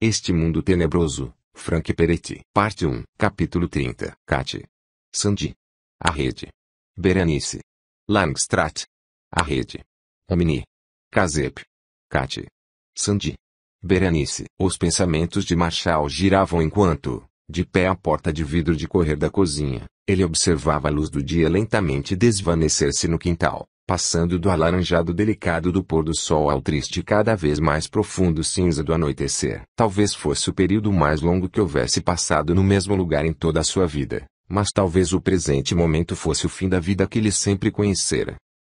Este Mundo Tenebroso, Frank Peretti. Parte 1, Capítulo 30. Kate, Sandy. A Rede. Berenice. Langstrat. A Rede. Omni. Kazep. Kate, Sandy. Berenice. Os pensamentos de Marshall giravam enquanto, de pé à porta de vidro de correr da cozinha, ele observava a luz do dia lentamente desvanecer-se no quintal passando do alaranjado delicado do pôr do sol ao triste e cada vez mais profundo cinza do anoitecer. Talvez fosse o período mais longo que houvesse passado no mesmo lugar em toda a sua vida, mas talvez o presente momento fosse o fim da vida que ele sempre conhecera.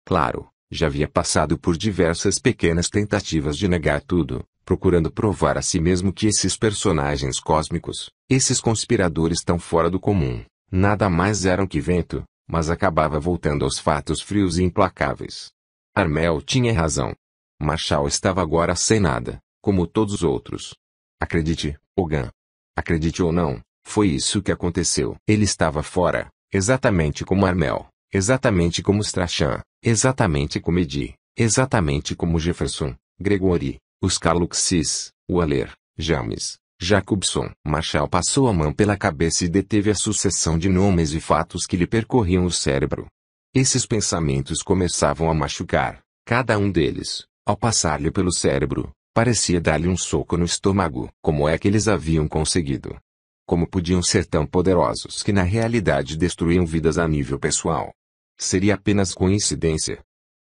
Claro, já havia passado por diversas pequenas tentativas de negar tudo, procurando provar a si mesmo que esses personagens cósmicos, esses conspiradores tão fora do comum, nada mais eram que vento, mas acabava voltando aos fatos frios e implacáveis. Armel tinha razão. Marshall estava agora sem nada, como todos os outros. Acredite, Ogan. Acredite ou não, foi isso que aconteceu. Ele estava fora, exatamente como Armel, exatamente como Strachan, exatamente como Edi, exatamente como Jefferson, Gregory, os Caluxis, Waller, James, Jacobson. Marshall passou a mão pela cabeça e deteve a sucessão de nomes e fatos que lhe percorriam o cérebro. Esses pensamentos começavam a machucar. Cada um deles, ao passar-lhe pelo cérebro, parecia dar-lhe um soco no estômago. Como é que eles haviam conseguido? Como podiam ser tão poderosos que na realidade destruíam vidas a nível pessoal? Seria apenas coincidência.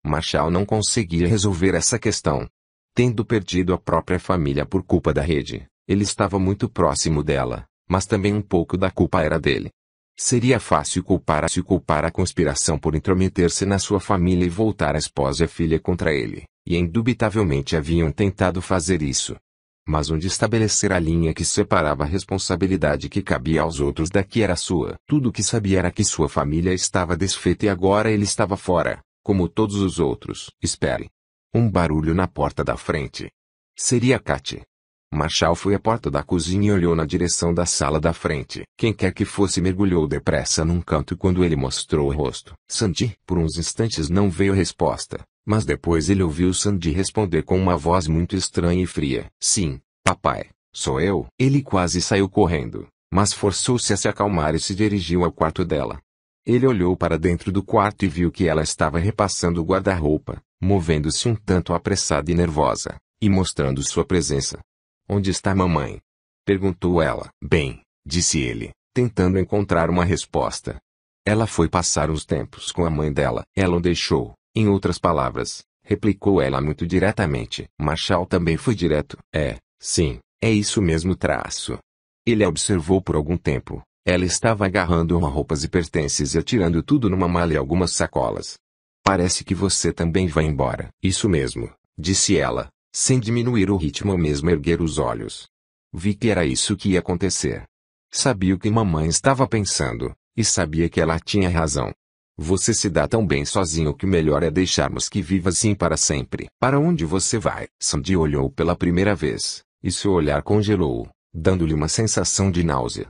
Marshall não conseguia resolver essa questão. Tendo perdido a própria família por culpa da rede, ele estava muito próximo dela, mas também um pouco da culpa era dele. Seria fácil culpar a se culpar a conspiração por intrometer-se na sua família e voltar a esposa e a filha contra ele, e indubitavelmente haviam tentado fazer isso. Mas onde estabelecer a linha que separava a responsabilidade que cabia aos outros da que era sua? Tudo o que sabia era que sua família estava desfeita e agora ele estava fora, como todos os outros. Espere. Um barulho na porta da frente. Seria Kate. Marshall foi à porta da cozinha e olhou na direção da sala da frente. Quem quer que fosse mergulhou depressa num canto quando ele mostrou o rosto. Sandy, por uns instantes não veio resposta, mas depois ele ouviu Sandy responder com uma voz muito estranha e fria. Sim, papai, sou eu. Ele quase saiu correndo, mas forçou-se a se acalmar e se dirigiu ao quarto dela. Ele olhou para dentro do quarto e viu que ela estava repassando o guarda-roupa, movendo-se um tanto apressada e nervosa, e mostrando sua presença. Onde está mamãe? Perguntou ela. Bem, disse ele, tentando encontrar uma resposta. Ela foi passar os tempos com a mãe dela. Ela o deixou, em outras palavras, replicou ela muito diretamente. Marshall também foi direto. É, sim, é isso mesmo traço. Ele a observou por algum tempo. Ela estava agarrando uma roupas e pertences e atirando tudo numa mala e algumas sacolas. Parece que você também vai embora. Isso mesmo, disse ela, sem diminuir o ritmo ou mesmo erguer os olhos. Vi que era isso que ia acontecer. Sabia o que mamãe estava pensando, e sabia que ela tinha razão. Você se dá tão bem sozinho que o melhor é deixarmos que viva assim para sempre. Para onde você vai? Sandy olhou pela primeira vez, e seu olhar congelou, dando-lhe uma sensação de náusea.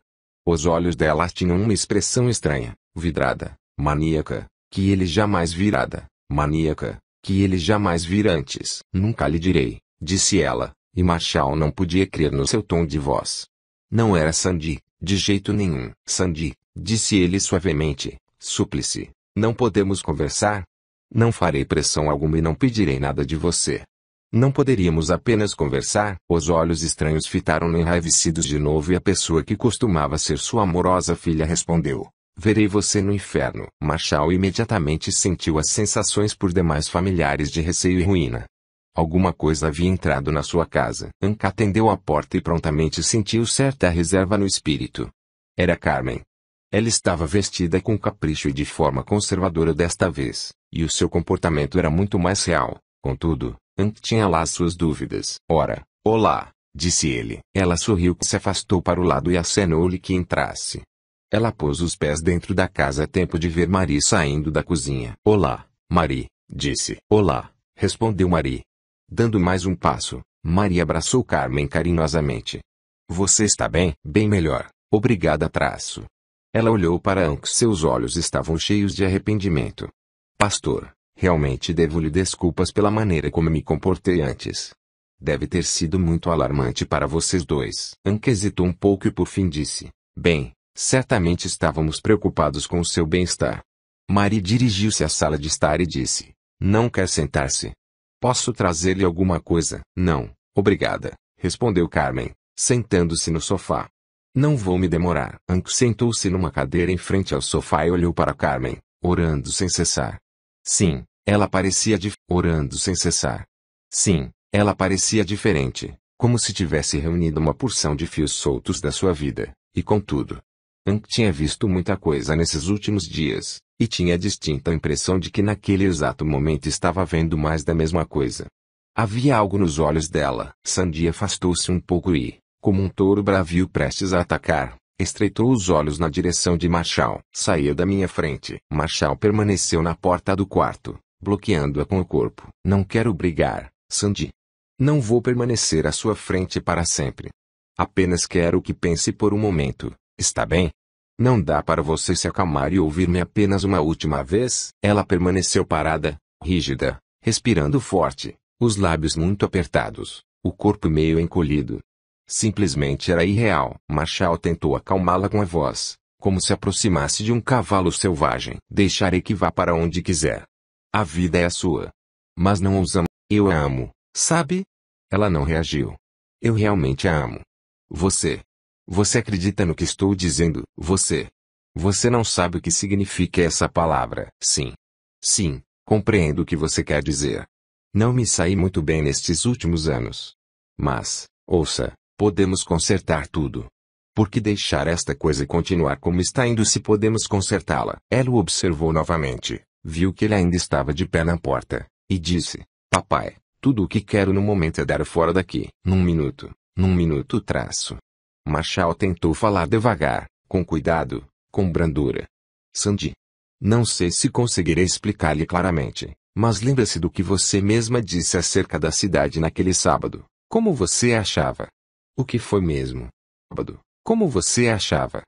Os olhos dela tinham uma expressão estranha, vidrada, maníaca, que ele jamais virada, maníaca, que ele jamais vira antes. Nunca lhe direi, disse ela, e Marshall não podia crer no seu tom de voz. Não era Sandy, de jeito nenhum. Sandy, disse ele suavemente, súplice, não podemos conversar? Não farei pressão alguma e não pedirei nada de você. Não poderíamos apenas conversar? Os olhos estranhos fitaram-no enraivecidos de novo e a pessoa que costumava ser sua amorosa filha respondeu: Verei você no inferno. Marshall imediatamente sentiu as sensações por demais familiares de receio e ruína. Alguma coisa havia entrado na sua casa. Anka atendeu a porta e prontamente sentiu certa reserva no espírito. Era Carmen. Ela estava vestida com capricho e de forma conservadora desta vez, e o seu comportamento era muito mais real. Contudo, Ank tinha lá suas dúvidas. Ora, olá, disse ele. Ela sorriu se afastou para o lado e acenou-lhe que entrasse. Ela pôs os pés dentro da casa a tempo de ver Marie saindo da cozinha. Olá, Marie, disse. Olá, respondeu Marie. Dando mais um passo, Marie abraçou Carmen carinhosamente. Você está bem? Bem melhor. Obrigada, traço. Ela olhou para Ank, seus olhos estavam cheios de arrependimento. Pastor, realmente devo-lhe desculpas pela maneira como me comportei antes. Deve ter sido muito alarmante para vocês dois. Ank hesitou um pouco e por fim disse: Bem, Certamente estávamos preocupados com o seu bem-estar. Mari dirigiu-se à sala de estar e disse: Não quer sentar-se. Posso trazer-lhe alguma coisa? Não, obrigada, respondeu Carmen, sentando-se no sofá. Não vou me demorar. Ank sentou-se numa cadeira em frente ao sofá e olhou para Carmen, orando sem cessar. Sim, ela parecia orando sem cessar. Sim, ela parecia diferente, como se tivesse reunido uma porção de fios soltos da sua vida, e contudo, Ank tinha visto muita coisa nesses últimos dias, e tinha a distinta impressão de que naquele exato momento estava vendo mais da mesma coisa. Havia algo nos olhos dela. Sandy afastou-se um pouco e, como um touro bravio prestes a atacar, estreitou os olhos na direção de Marshall. Saia da minha frente. Marshall permaneceu na porta do quarto, bloqueando-a com o corpo. Não quero brigar, Sandy. Não vou permanecer à sua frente para sempre. Apenas quero que pense por um momento. Está bem? Não dá para você se acalmar e ouvir-me apenas uma última vez. Ela permaneceu parada, rígida, respirando forte, os lábios muito apertados, o corpo meio encolhido. Simplesmente era irreal. Marshall tentou acalmá-la com a voz, como se aproximasse de um cavalo selvagem. Deixarei que vá para onde quiser. A vida é a sua. Mas não ousamos. Eu a amo, sabe? Ela não reagiu. Eu realmente a amo. Você, você acredita no que estou dizendo, você? Você não sabe o que significa essa palavra, sim. Sim, compreendo o que você quer dizer. Não me saí muito bem nestes últimos anos. Mas, ouça, podemos consertar tudo. Por que deixar esta coisa continuar como está indo se podemos consertá-la? Ela o observou novamente, viu que ele ainda estava de pé na porta, e disse: Papai, tudo o que quero no momento é dar fora daqui. Num minuto, num minuto traço, Marshall tentou falar devagar, com cuidado, com brandura. Sandy. Não sei se conseguirei explicar-lhe claramente, mas lembra-se do que você mesma disse acerca da cidade naquele sábado. Como você achava? O que foi mesmo? Sábado. Como você achava?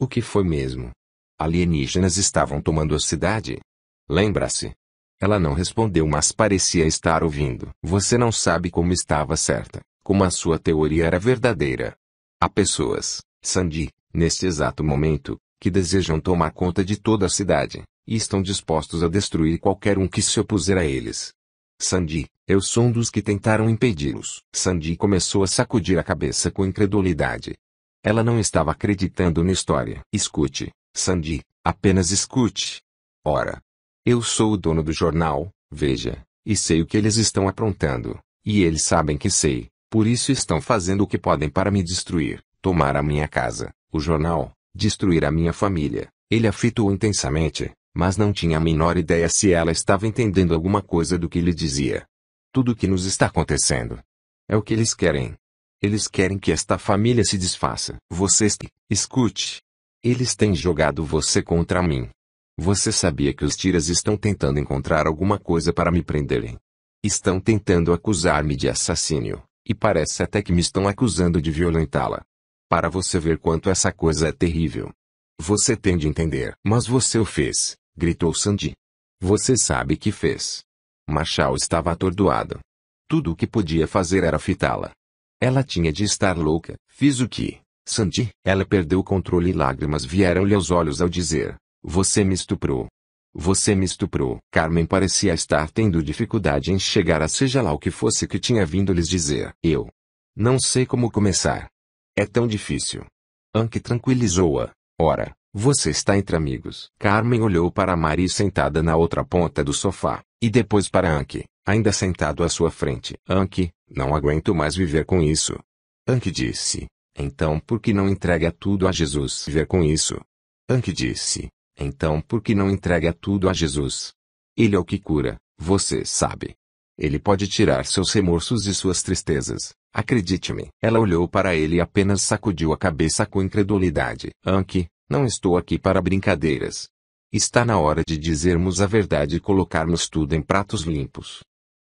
O que foi mesmo? Alienígenas estavam tomando a cidade? Lembra-se? Ela não respondeu, mas parecia estar ouvindo. Você não sabe como estava certa, como a sua teoria era verdadeira. Há pessoas, Sandy, neste exato momento, que desejam tomar conta de toda a cidade, e estão dispostos a destruir qualquer um que se opuser a eles. Sandy, eu sou um dos que tentaram impedi-los. Sandy começou a sacudir a cabeça com incredulidade. Ela não estava acreditando na história. Escute, Sandy, apenas escute. Ora, eu sou o dono do jornal, veja, e sei o que eles estão aprontando, e eles sabem que sei, por isso estão fazendo o que podem para me destruir, tomar a minha casa, o jornal, destruir a minha família. Ele afetou intensamente, mas não tinha a menor ideia se ela estava entendendo alguma coisa do que lhe dizia. Tudo o que nos está acontecendo é o que eles querem. Eles querem que esta família se desfaça. Vocês que, escute, eles têm jogado você contra mim. Você sabia que os tiras estão tentando encontrar alguma coisa para me prenderem? Estão tentando acusar-me de assassínio. E parece até que me estão acusando de violentá-la. Para você ver quanto essa coisa é terrível. Você tem de entender. Mas você o fez, gritou Sandy. Você sabe que fez. Machal estava atordoado. Tudo o que podia fazer era fitá-la. Ela tinha de estar louca. Fiz o que? Sandy? Ela perdeu o controle e lágrimas vieram-lhe aos olhos ao dizer: Você me estuprou. Você me estuprou. Carmen parecia estar tendo dificuldade em chegar a seja lá o que fosse que tinha vindo lhes dizer. Eu. Não sei como começar. É tão difícil. Anke tranquilizou-a. Ora, você está entre amigos. Carmen olhou para Mari sentada na outra ponta do sofá, e depois para Anke, ainda sentado à sua frente. Anke, não aguento mais viver com isso. Anke disse. Então por que não entrega tudo a Jesus? Viver com isso. Anke disse. Então por que não entrega tudo a Jesus? Ele é o que cura, você sabe. Ele pode tirar seus remorsos e suas tristezas. Acredite-me. Ela olhou para ele e apenas sacudiu a cabeça com incredulidade. Anki, não estou aqui para brincadeiras. Está na hora de dizermos a verdade e colocarmos tudo em pratos limpos.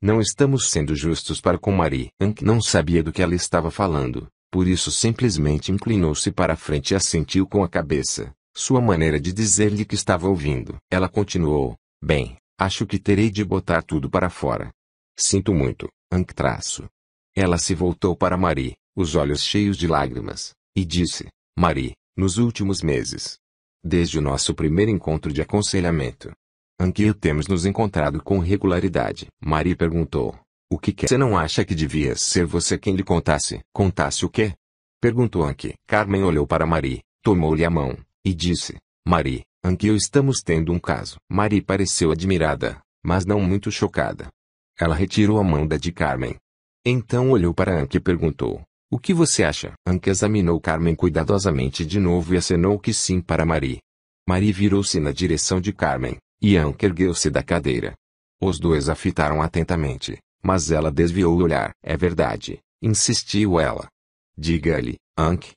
Não estamos sendo justos para com Marie. Anki não sabia do que ela estava falando, por isso simplesmente inclinou-se para frente e assentiu com a cabeça. Sua maneira de dizer-lhe que estava ouvindo. Ela continuou: Bem, acho que terei de botar tudo para fora. Sinto muito, Anctraço. Ela se voltou para Marie, os olhos cheios de lágrimas, e disse: Marie, nos últimos meses, desde o nosso primeiro encontro de aconselhamento, Anki e temos nos encontrado com regularidade. Marie perguntou: O que quer? Você não acha que devia ser você quem lhe contasse? Contasse o quê? Perguntou Anki. Carmen olhou para Marie, tomou-lhe a mão e disse: Mari, Anquil estamos tendo um caso. Mari pareceu admirada, mas não muito chocada. Ela retirou a mão da de Carmen. Então olhou para Anki e perguntou: O que você acha? Anki examinou Carmen cuidadosamente de novo e acenou que sim para Mari. Mari virou-se na direção de Carmen, e Anki ergueu-se da cadeira. Os dois a fitaram atentamente, mas ela desviou o olhar. É verdade, insistiu ela. Diga-lhe, Anki.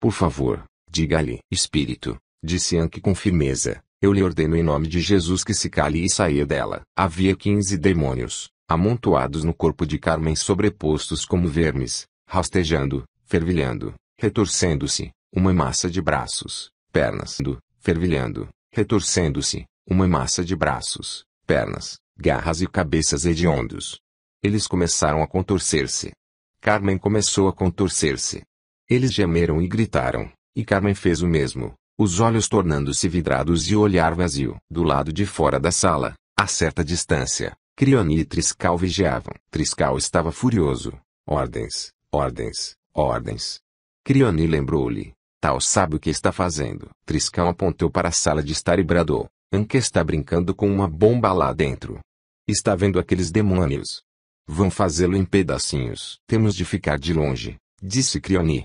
Por favor, Diga-lhe, espírito, disse Anque com firmeza, eu lhe ordeno em nome de Jesus que se cale e saia dela. Havia quinze demônios, amontoados no corpo de Carmen sobrepostos como vermes, rastejando, fervilhando, retorcendo-se, uma massa de braços, pernas, fervilhando, retorcendo-se, uma massa de braços, pernas, garras e cabeças hediondos. Eles começaram a contorcer-se. Carmen começou a contorcer-se. Eles gemeram e gritaram, e Carmen fez o mesmo, os olhos tornando-se vidrados e o olhar vazio. Do lado de fora da sala, a certa distância, Crione e Triscal vigiavam. Triscal estava furioso. Ordens, ordens, ordens. Crione lembrou-lhe. Tal sabe o que está fazendo. Triscal apontou para a sala de estar e bradou. Anke está brincando com uma bomba lá dentro. Está vendo aqueles demônios. Vão fazê-lo em pedacinhos. Temos de ficar de longe, disse Crione.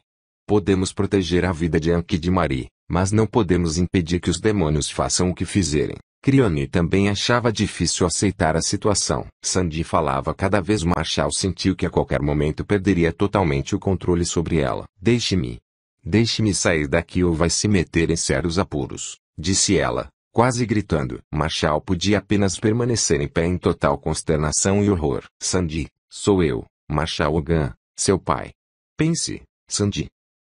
Podemos proteger a vida de Anki de Mari, mas não podemos impedir que os demônios façam o que fizerem. Crione também achava difícil aceitar a situação. Sandy falava cada vez mais Shao sentiu que a qualquer momento perderia totalmente o controle sobre ela. Deixe-me. Deixe-me sair daqui ou vai se meter em sérios apuros, disse ela, quase gritando. Marshall podia apenas permanecer em pé em total consternação e horror. Sandy, sou eu, Marshall Ogan, seu pai. Pense, Sandy,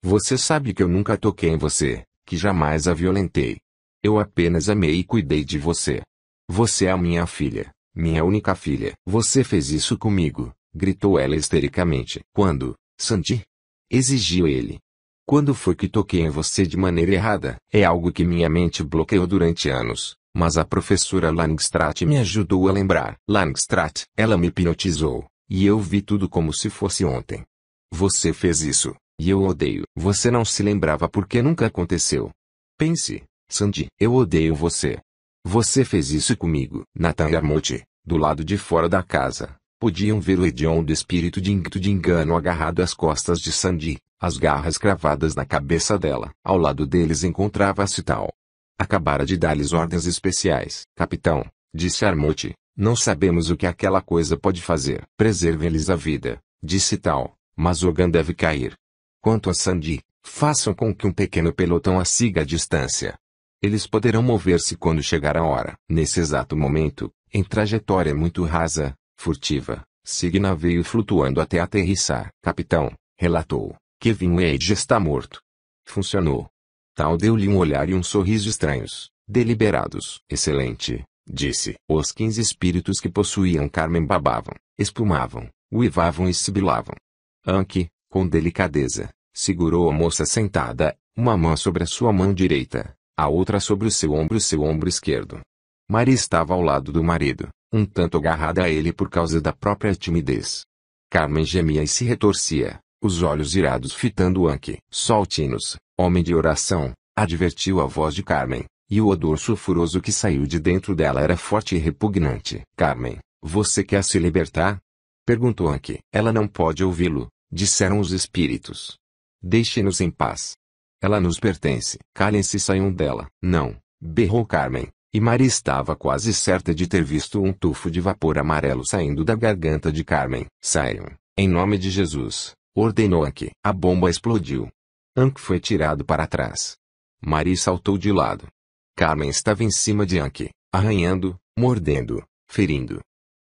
você sabe que eu nunca toquei em você, que jamais a violentei. Eu apenas amei e cuidei de você. Você é a minha filha, minha única filha. Você fez isso comigo, gritou ela histericamente. Quando, Sandy? Exigiu ele. Quando foi que toquei em você de maneira errada? É algo que minha mente bloqueou durante anos, mas a professora Langstrat me ajudou a lembrar. Langstrat, ela me hipnotizou, e eu vi tudo como se fosse ontem. Você fez isso, e eu odeio. Você não se lembrava porque nunca aconteceu. Pense, Sandy, eu odeio você. Você fez isso comigo. Nathan Armote. do lado de fora da casa, podiam ver o hediondo espírito de ímpeto de engano agarrado às costas de Sandy, as garras cravadas na cabeça dela. Ao lado deles encontrava-se tal. Acabara de dar-lhes ordens especiais. Capitão, disse Armote, não sabemos o que aquela coisa pode fazer. Preserve-lhes a vida, disse tal, mas Ogan deve cair. Quanto a Sandy, façam com que um pequeno pelotão a siga à distância. Eles poderão mover-se quando chegar a hora. Nesse exato momento, em trajetória muito rasa, furtiva, Signa veio flutuando até aterrissar. Capitão, relatou, Kevin Wade está morto. Funcionou. Tal deu-lhe um olhar e um sorriso estranhos, deliberados. Excelente, disse. Os quinze espíritos que possuíam Carmen babavam, espumavam, uivavam e sibilavam. Anki, com delicadeza, Segurou a moça sentada, uma mão sobre a sua mão direita, a outra sobre o seu ombro e seu ombro esquerdo. Maria estava ao lado do marido, um tanto agarrada a ele por causa da própria timidez. Carmen gemia e se retorcia, os olhos irados fitando Anki. Soltinos, homem de oração, advertiu a voz de Carmen, e o odor sulfuroso que saiu de dentro dela era forte e repugnante. Carmen, você quer se libertar? Perguntou Anki. Ela não pode ouvi-lo, disseram os espíritos. Deixe-nos em paz. Ela nos pertence. Calem-se e saiam dela. Não, berrou Carmen, e Maria estava quase certa de ter visto um tufo de vapor amarelo saindo da garganta de Carmen. Saiam, em nome de Jesus, ordenou Anki. A bomba explodiu. Anki foi tirado para trás. Maria saltou de lado. Carmen estava em cima de Anki, arranhando, mordendo, ferindo.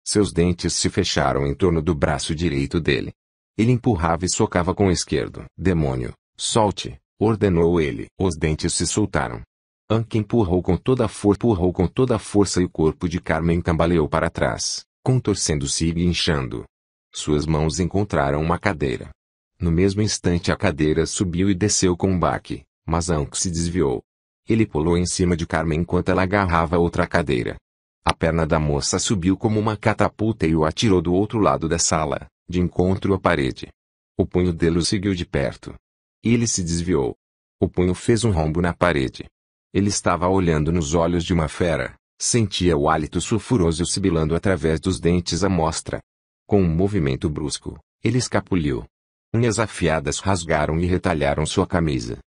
Seus dentes se fecharam em torno do braço direito dele. Ele empurrava e socava com o esquerdo. Demônio, solte, ordenou ele. Os dentes se soltaram. Anke empurrou com toda a força, empurrou com toda a força e o corpo de Carmen cambaleou para trás, contorcendo-se e inchando. Suas mãos encontraram uma cadeira. No mesmo instante a cadeira subiu e desceu com um baque, mas Anke se desviou. Ele pulou em cima de Carmen enquanto ela agarrava outra cadeira. A perna da moça subiu como uma catapulta e o atirou do outro lado da sala, de encontro à parede. O punho dele o seguiu de perto. Ele se desviou. O punho fez um rombo na parede. Ele estava olhando nos olhos de uma fera, sentia o hálito sulfuroso sibilando através dos dentes à mostra. Com um movimento brusco, ele escapuliu. Unhas afiadas rasgaram e retalharam sua camisa.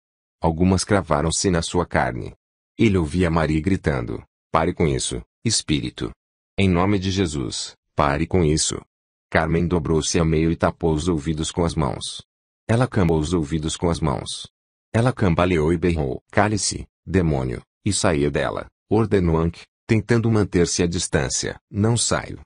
Algumas cravaram-se na sua carne. Ele ouvia Maria gritando: Pare com isso, espírito! Em nome de Jesus, pare com isso! Carmen dobrou-se ao meio e tapou os ouvidos com as mãos. Ela cambou os ouvidos com as mãos. Ela cambaleou e berrou: Cale-se, demônio, e saia dela, ordenou Ank, tentando manter-se à distância. Não saio.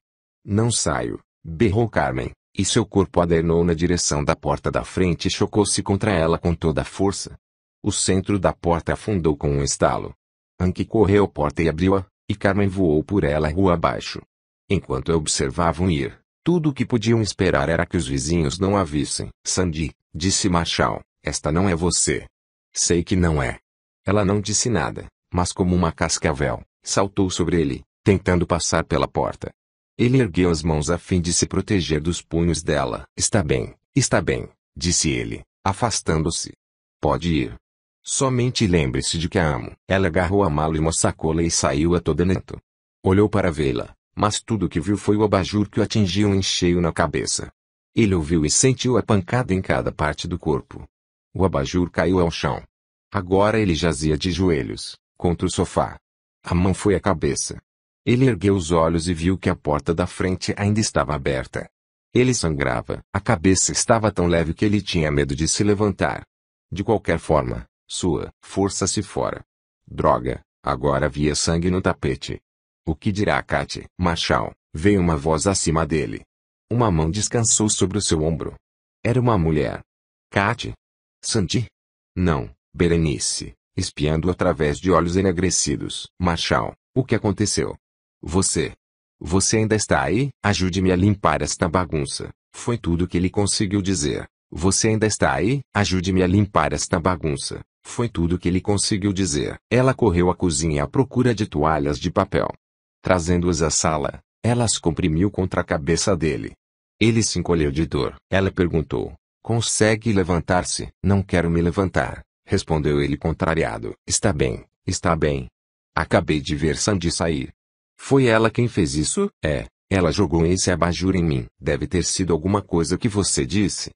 Não saio, berrou Carmen, e seu corpo adernou na direção da porta da frente e chocou-se contra ela com toda a força. O centro da porta afundou com um estalo. Anki correu à porta e abriu-a, e Carmen voou por ela rua abaixo. Enquanto observavam ir, tudo o que podiam esperar era que os vizinhos não a vissem. Sandy, disse Marshall, esta não é você. Sei que não é. Ela não disse nada, mas como uma cascavel, saltou sobre ele, tentando passar pela porta. Ele ergueu as mãos a fim de se proteger dos punhos dela. Está bem, está bem, disse ele, afastando-se. Pode ir. Somente lembre-se de que a amo. Ela agarrou a mala e uma sacola e saiu a toda neto. Olhou para vê-la, mas tudo que viu foi o abajur que o atingiu em cheio na cabeça. Ele ouviu e sentiu a pancada em cada parte do corpo. O abajur caiu ao chão. Agora ele jazia de joelhos, contra o sofá. A mão foi à cabeça. Ele ergueu os olhos e viu que a porta da frente ainda estava aberta. Ele sangrava, a cabeça estava tão leve que ele tinha medo de se levantar. De qualquer forma, sua força se fora. Droga, agora havia sangue no tapete. O que dirá Kate? Machal, veio uma voz acima dele. Uma mão descansou sobre o seu ombro. Era uma mulher. Kate? Sandy? Não, Berenice, espiando através de olhos enegrecidos. Machal, o que aconteceu? Você. Você ainda está aí? Ajude-me a limpar esta bagunça. Foi tudo que ele conseguiu dizer. Você ainda está aí? Ajude-me a limpar esta bagunça. Foi tudo que ele conseguiu dizer. Ela correu à cozinha à procura de toalhas de papel. Trazendo-as à sala, ela as comprimiu contra a cabeça dele. Ele se encolheu de dor. Ela perguntou: Consegue levantar-se? Não quero me levantar, respondeu ele contrariado. Está bem, está bem. Acabei de ver Sandy sair. Foi ela quem fez isso? É, ela jogou esse abajur em mim. Deve ter sido alguma coisa que você disse.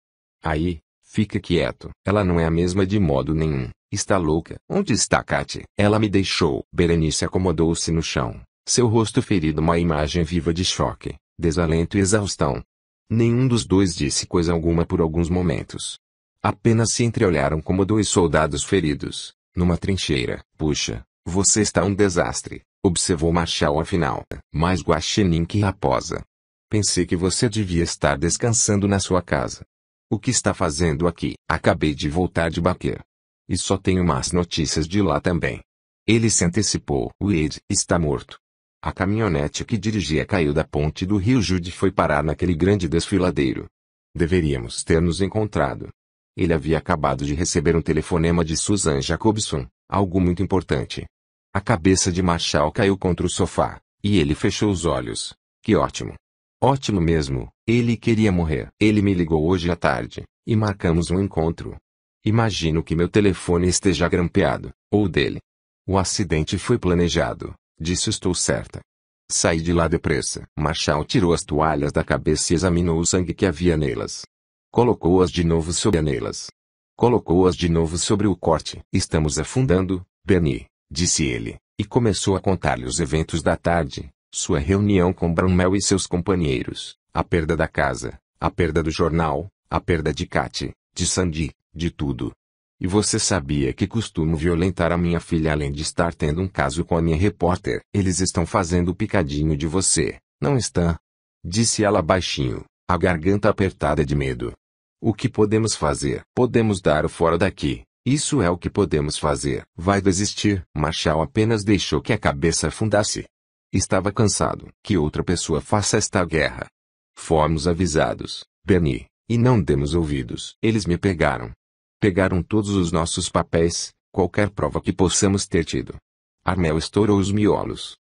Aí, fica quieto. Ela não é a mesma de modo nenhum. Está louca. Onde está Kate? Ela me deixou. Berenice acomodou-se no chão. Seu rosto ferido uma imagem viva de choque, desalento e exaustão. Nenhum dos dois disse coisa alguma por alguns momentos. Apenas se entreolharam como dois soldados feridos, numa trincheira. Puxa, você está um desastre, observou Marshall afinal. Mais guaxinim que raposa. Pensei que você devia estar descansando na sua casa. O que está fazendo aqui? Acabei de voltar de Baquer. E só tenho más notícias de lá também. Ele se antecipou. Wade está morto. A caminhonete que dirigia caiu da ponte do rio Jude e foi parar naquele grande desfiladeiro. Deveríamos ter nos encontrado. Ele havia acabado de receber um telefonema de Susan Jacobson, algo muito importante. A cabeça de Marshall caiu contra o sofá, e ele fechou os olhos. Que ótimo! Ótimo mesmo, ele queria morrer. Ele me ligou hoje à tarde, e marcamos um encontro. Imagino que meu telefone esteja grampeado, ou dele. O acidente foi planejado, Disso estou certa. Saí de lá depressa. Marshall tirou as toalhas da cabeça e examinou o sangue que havia nelas. Colocou-as de novo sobre a nelas. Colocou-as de novo sobre o corte. Estamos afundando, Benny, disse ele, e começou a contar-lhe os eventos da tarde, sua reunião com Brunel e seus companheiros, a perda da casa, a perda do jornal, a perda de Kate, de Sandy, de tudo. E você sabia que costumo violentar a minha filha além de estar tendo um caso com a minha repórter? Eles estão fazendo picadinho de você, não estão? Disse ela baixinho, a garganta apertada de medo. O que podemos fazer? Podemos dar o fora daqui. Isso é o que podemos fazer. Vai desistir. Machal apenas deixou que a cabeça afundasse. Estava cansado que outra pessoa faça esta guerra. Fomos avisados, Bernie, e não demos ouvidos. Eles me pegaram, Pegaram todos os nossos papéis, qualquer prova que possamos ter tido. Armel estourou os miolos.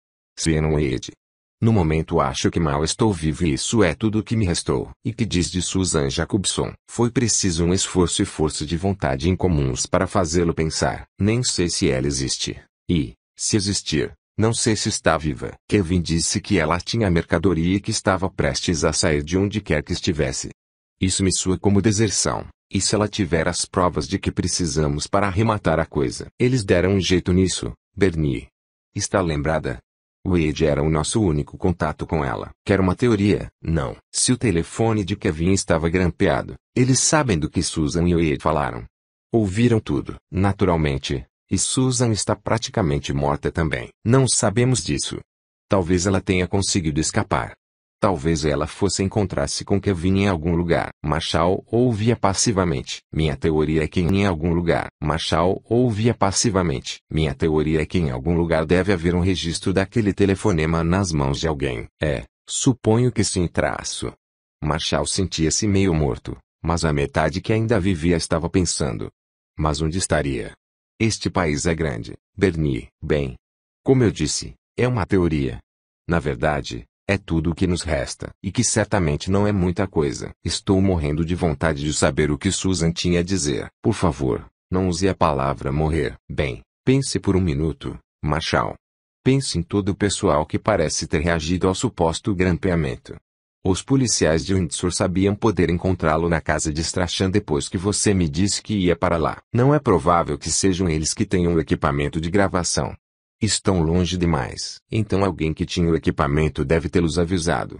Ed No momento acho que mal estou vivo e isso é tudo o que me restou. E que diz de Susan Jacobson? Foi preciso um esforço e força de vontade incomuns para fazê-lo pensar. Nem sei se ela existe. E, se existir, não sei se está viva. Kevin disse que ela tinha mercadoria e que estava prestes a sair de onde quer que estivesse. Isso me soa como deserção. E se ela tiver as provas de que precisamos para arrematar a coisa? Eles deram um jeito nisso, Bernie. Está lembrada? Wade era o nosso único contato com ela. Quer uma teoria? Não. Se o telefone de Kevin estava grampeado, eles sabem do que Susan e Wade falaram. Ouviram tudo, naturalmente, e Susan está praticamente morta também. Não sabemos disso. Talvez ela tenha conseguido escapar. Talvez ela fosse encontrar-se com Kevin em algum lugar. Machal ouvia passivamente. Minha teoria é que em algum lugar. Machal ouvia passivamente. Minha teoria é que em algum lugar deve haver um registro daquele telefonema nas mãos de alguém. É, suponho que sim traço. Machal sentia-se meio morto, mas a metade que ainda vivia estava pensando. Mas onde estaria? Este país é grande, Bernie. Bem, como eu disse, é uma teoria. Na verdade, é tudo o que nos resta. E que certamente não é muita coisa. Estou morrendo de vontade de saber o que Susan tinha a dizer. Por favor, não use a palavra morrer. Bem, pense por um minuto, Machal. Pense em todo o pessoal que parece ter reagido ao suposto grampeamento. Os policiais de Windsor sabiam poder encontrá-lo na casa de Strachan depois que você me disse que ia para lá. Não é provável que sejam eles que tenham o equipamento de gravação. Estão longe demais. Então alguém que tinha o equipamento deve tê-los avisado.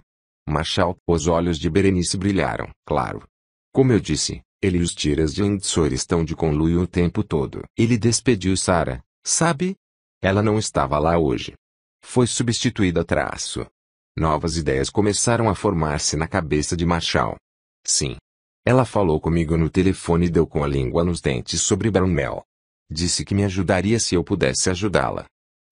Machal, os olhos de Berenice brilharam. Claro. Como eu disse, ele e os tiras de Windsor estão de conluio o tempo todo. Ele despediu Sara, sabe? Ela não estava lá hoje. Foi substituída traço. Novas ideias começaram a formar-se na cabeça de Machal. Sim. Ela falou comigo no telefone e deu com a língua nos dentes sobre Brownell. Disse que me ajudaria se eu pudesse ajudá-la.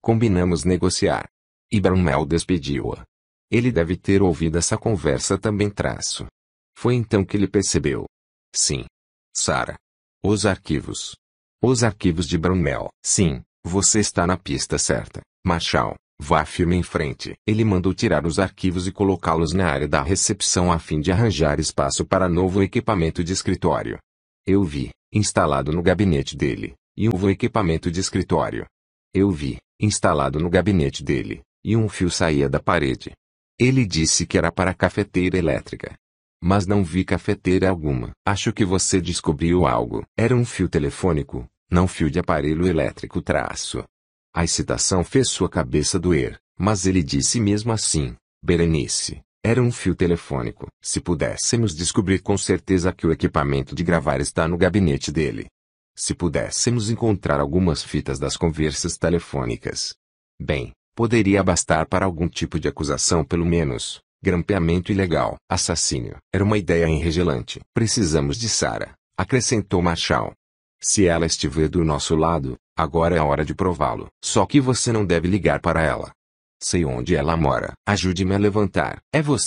Combinamos negociar. E Barnwell despediu-a. Ele deve ter ouvido essa conversa também traço. Foi então que ele percebeu. Sim. Sara. Os arquivos. Os arquivos de Brunel. Sim, você está na pista certa, Marshall. Vá firme em frente. Ele mandou tirar os arquivos e colocá-los na área da recepção a fim de arranjar espaço para novo equipamento de escritório. Eu vi, instalado no gabinete dele, e novo equipamento de escritório. Eu vi, instalado no gabinete dele, e um fio saía da parede. Ele disse que era para cafeteira elétrica. Mas não vi cafeteira alguma. Acho que você descobriu algo. Era um fio telefônico, não fio de aparelho elétrico traço. A excitação fez sua cabeça doer, mas ele disse mesmo assim, Berenice, era um fio telefônico. Se pudéssemos descobrir com certeza que o equipamento de gravar está no gabinete dele, se pudéssemos encontrar algumas fitas das conversas telefônicas. Bem, poderia bastar para algum tipo de acusação, pelo menos. Grampeamento ilegal, assassínio. Era uma ideia enregelante. Precisamos de Sara, acrescentou Marshall. Se ela estiver do nosso lado, agora é hora de prová-lo. Só que você não deve ligar para ela. Sei onde ela mora. Ajude-me a levantar. É você.